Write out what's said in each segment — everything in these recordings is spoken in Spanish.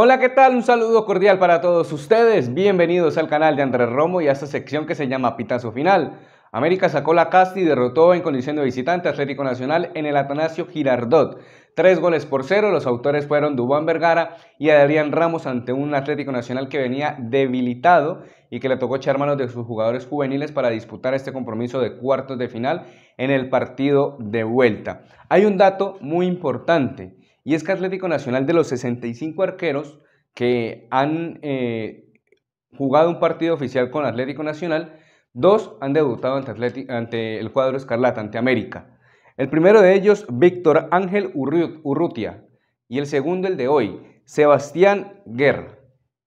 Hola, ¿qué tal? Un saludo cordial para todos ustedes. Bienvenidos al canal de Andrés Romo y a esta sección que se llama Pitazo Final. América sacó la casta y derrotó en condición de visitante Atlético Nacional en el Atanasio Girardot. Tres goles por cero, los autores fueron Dubán Vergara y Adrián Ramos ante un Atlético Nacional que venía debilitado y que le tocó echar manos de sus jugadores juveniles para disputar este compromiso de cuartos de final en el partido de vuelta. Hay un dato muy importante y es que Atlético Nacional de los 65 arqueros que han eh, jugado un partido oficial con Atlético Nacional, dos han debutado ante, ante el cuadro Escarlata, ante América. El primero de ellos, Víctor Ángel Urrutia, y el segundo, el de hoy, Sebastián Guerra.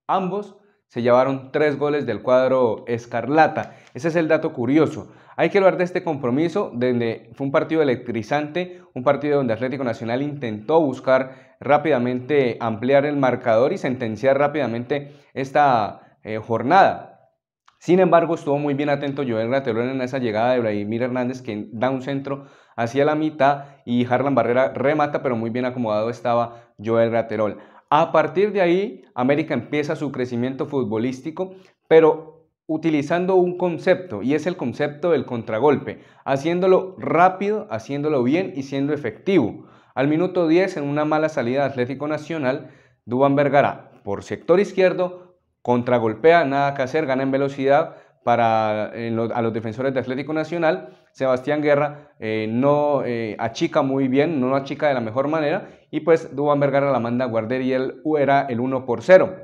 Ambos se llevaron tres goles del cuadro escarlata. Ese es el dato curioso. Hay que hablar de este compromiso, donde fue un partido electrizante, un partido donde Atlético Nacional intentó buscar rápidamente ampliar el marcador y sentenciar rápidamente esta eh, jornada. Sin embargo, estuvo muy bien atento Joel Graterol en esa llegada de Vladimir Hernández, que da un centro hacia la mitad y Harlan Barrera remata, pero muy bien acomodado estaba Joel Graterol. A partir de ahí, América empieza su crecimiento futbolístico, pero utilizando un concepto, y es el concepto del contragolpe, haciéndolo rápido, haciéndolo bien y siendo efectivo. Al minuto 10, en una mala salida de Atlético Nacional, Duban Vergara, por sector izquierdo, contragolpea, nada que hacer, gana en velocidad, para a los defensores de Atlético Nacional. Sebastián Guerra eh, no eh, achica muy bien, no achica de la mejor manera. Y pues Duban Vergara la manda a y él era el 1 por 0.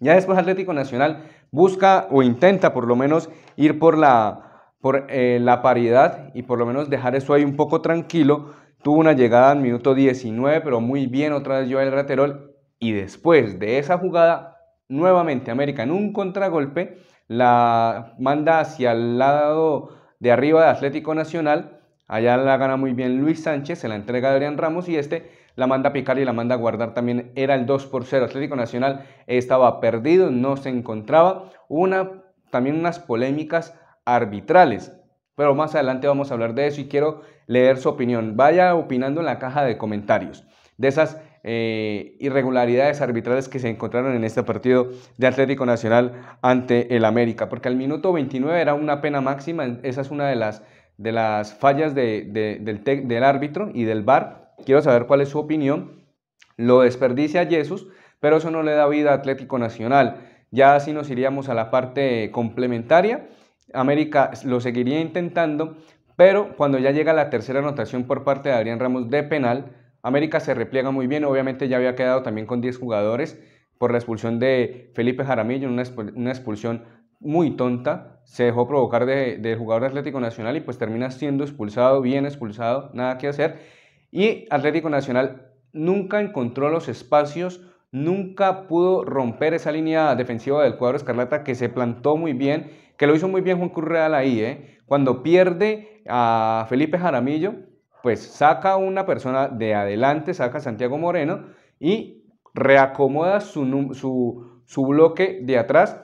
Ya después Atlético Nacional busca o intenta por lo menos ir por la, por, eh, la paridad y por lo menos dejar eso ahí un poco tranquilo. Tuvo una llegada al minuto 19, pero muy bien otra vez El Raterol. Y después de esa jugada, nuevamente América en un contragolpe la manda hacia el lado de arriba de Atlético Nacional. Allá la gana muy bien Luis Sánchez, se la entrega a Adrián Ramos y este la manda a picar y la manda a guardar también. Era el 2 por 0. Atlético Nacional estaba perdido, no se encontraba. Una, también unas polémicas arbitrales. Pero más adelante vamos a hablar de eso y quiero leer su opinión. Vaya opinando en la caja de comentarios de esas eh, irregularidades arbitrales que se encontraron en este partido de Atlético Nacional ante el América, porque al minuto 29 era una pena máxima, esa es una de las, de las fallas del, del árbitro y del VAR. Quiero saber cuál es su opinión. Lo desperdicia Jesús, pero eso no le da vida a Atlético Nacional. Ya así nos iríamos a la parte complementaria. América lo seguiría intentando, pero cuando ya llega la tercera anotación por parte de Adrián Ramos de penal, América se repliega muy bien, obviamente ya había quedado también con 10 jugadores por la expulsión de Felipe Jaramillo, una expulsión muy tonta, se dejó provocar del de jugador de Atlético Nacional y pues termina siendo expulsado, bien expulsado, nada que hacer. Y Atlético Nacional nunca encontró los espacios, nunca pudo romper esa línea defensiva del cuadro Escarlata que se plantó muy bien, que lo hizo muy bien Juan Real ahí, ¿eh? cuando pierde a Felipe Jaramillo, pues saca una persona de adelante, saca a Santiago Moreno y reacomoda su, su bloque de atrás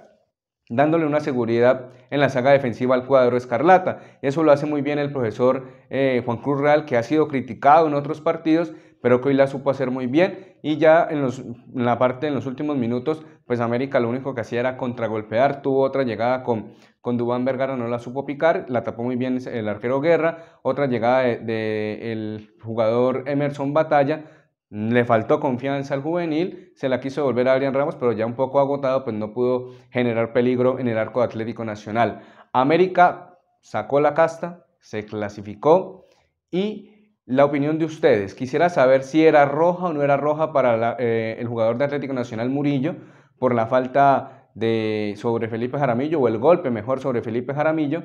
dándole una seguridad en la saga defensiva al jugador escarlata. Eso lo hace muy bien el profesor eh, Juan Cruz Real, que ha sido criticado en otros partidos, pero que hoy la supo hacer muy bien. Y ya en, la parte, en los últimos minutos, pues América lo único que hacía era contragolpear. Tuvo otra llegada con, con Dubán Vergara, no la supo picar, la tapó muy bien el arquero Guerra. Otra llegada del de, jugador Emerson Batalla le faltó confianza al juvenil, se la quiso volver a Adrián Ramos, pero ya un poco agotado, pues no pudo generar peligro en el arco Atlético Nacional. América sacó la casta, se clasificó y la opinión de ustedes. Quisiera saber si era roja o no era roja para eh, el jugador de Atlético Nacional Murillo por la falta sobre Felipe Jaramillo o el golpe mejor sobre Felipe Jaramillo.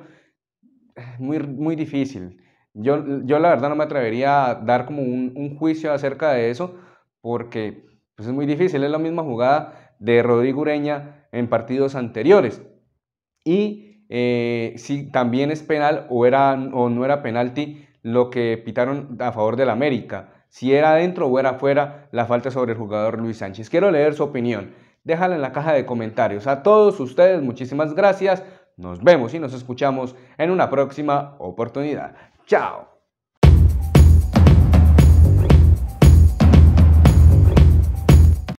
Muy, muy difícil. Yo, la verdad no me atrevería a dar como un, juicio acerca de eso, porque pues, es muy difícil, es la misma jugada de Rodrigo Ureña en partidos anteriores. Y eh, si también es penal o, era, o no era penalti lo que pitaron a favor del América, si era adentro o era afuera la falta sobre el jugador Luis Sánchez. Quiero leer su opinión, déjala en la caja de comentarios. A todos ustedes, muchísimas gracias. Nos vemos y nos escuchamos en una próxima oportunidad. Tchau!